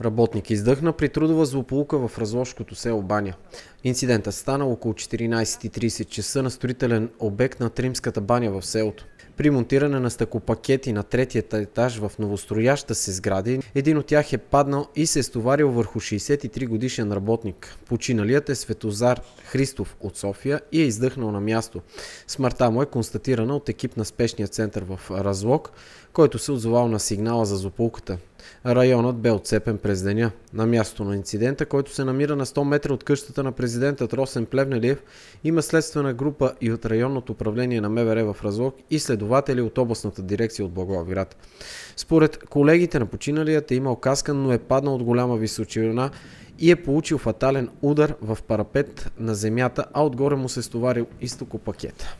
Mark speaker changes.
Speaker 1: Работник издъхна при трудова злополука в разложкото село Баня. Инцидентът стана около 14.30 часа на строителен обект на Тримската баня в селото. При монтиране на стъкопакети на третият етаж в новострояща се сгради, един от тях е паднал и се е стоварил върху 63 годишен работник. Починалият е Светозар Христов от София и е издъхнал на място. Смъртта му е констатирана от екип на спешния център в Разлог, който се отзовал на сигнала за злополуката. Районът бе отцепен през деня. На място на инцидента, който се намира на 100 метра от къщата на президентът Росен Плевнелиев, има следствена група и от районното управление на МВР в Разлог и следователи от областната дирекция от Благоевград. Според колегите на починалият е имал каскан, но е паднал от голяма височина и е получил фатален удар в парапет на земята, а отгоре му се стоварил изтоко пакета.